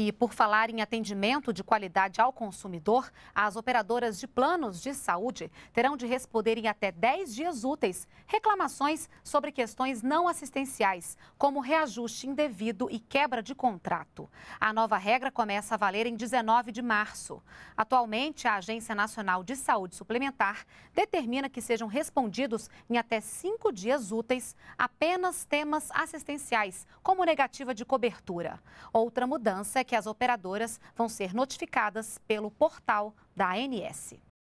E por falar em atendimento de qualidade ao consumidor, as operadoras de planos de saúde terão de responder em até 10 dias úteis reclamações sobre questões não assistenciais, como reajuste indevido e quebra de contrato. A nova regra começa a valer em 19 de março. Atualmente, a Agência Nacional de Saúde Suplementar determina que sejam respondidos em até cinco dias úteis apenas temas assistenciais, como negativa de cobertura. Outra mudança é que as operadoras vão ser notificadas pelo portal da ANS.